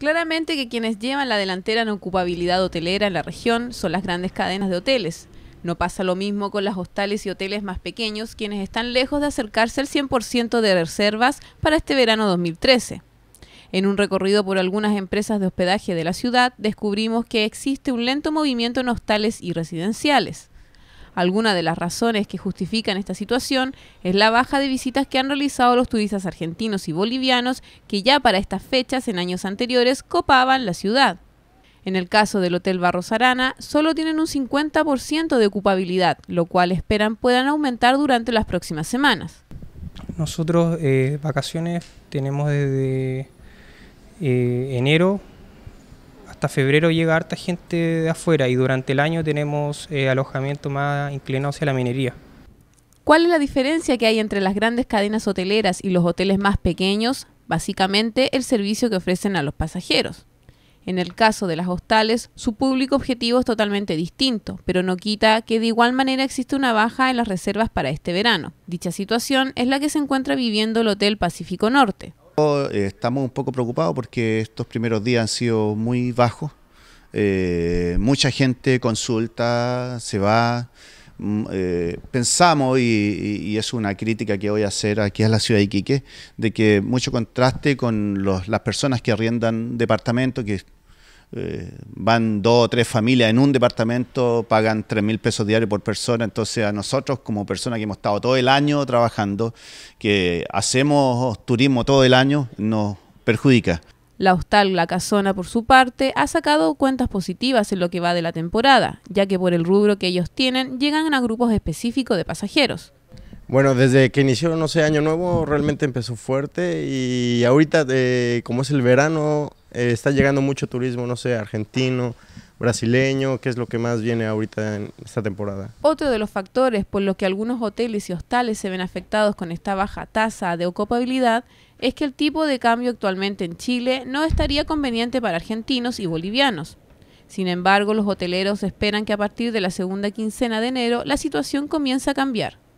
Claramente que quienes llevan la delantera en ocupabilidad hotelera en la región son las grandes cadenas de hoteles. No pasa lo mismo con las hostales y hoteles más pequeños, quienes están lejos de acercarse al 100% de reservas para este verano 2013. En un recorrido por algunas empresas de hospedaje de la ciudad, descubrimos que existe un lento movimiento en hostales y residenciales. Alguna de las razones que justifican esta situación es la baja de visitas que han realizado los turistas argentinos y bolivianos que ya para estas fechas en años anteriores copaban la ciudad. En el caso del Hotel Barros Arana, solo tienen un 50% de ocupabilidad, lo cual esperan puedan aumentar durante las próximas semanas. Nosotros eh, vacaciones tenemos desde eh, enero hasta febrero llega harta gente de afuera y durante el año tenemos eh, alojamiento más inclinado hacia la minería. ¿Cuál es la diferencia que hay entre las grandes cadenas hoteleras y los hoteles más pequeños? Básicamente el servicio que ofrecen a los pasajeros. En el caso de las hostales, su público objetivo es totalmente distinto, pero no quita que de igual manera existe una baja en las reservas para este verano. Dicha situación es la que se encuentra viviendo el Hotel Pacífico Norte, eh, estamos un poco preocupados porque estos primeros días han sido muy bajos. Eh, mucha gente consulta, se va. Mm, eh, pensamos, y, es una crítica que voy a hacer aquí a la ciudad de Iquique, de que mucho contraste con las personas que arriendan departamentos, que eh, van dos o tres familias en un departamento, pagan tres mil pesos diarios por persona. Entonces, a nosotros, como personas que hemos estado todo el año trabajando, que hacemos turismo todo el año, nos perjudica. La hostal La Casona, por su parte, ha sacado cuentas positivas en lo que va de la temporada, ya que por el rubro que ellos tienen llegan a grupos específicos de pasajeros. Bueno, desde que inició, no sé, Año Nuevo realmente empezó fuerte y ahorita, eh, como es el verano, eh, está llegando mucho turismo, no sé, argentino, brasileño, qué es lo que más viene ahorita en esta temporada. Otro de los factores por los que algunos hoteles y hostales se ven afectados con esta baja tasa de ocupabilidad es que el tipo de cambio actualmente en Chile no estaría conveniente para argentinos y bolivianos. Sin embargo, los hoteleros esperan que a partir de la segunda quincena de enero la situación comience a cambiar.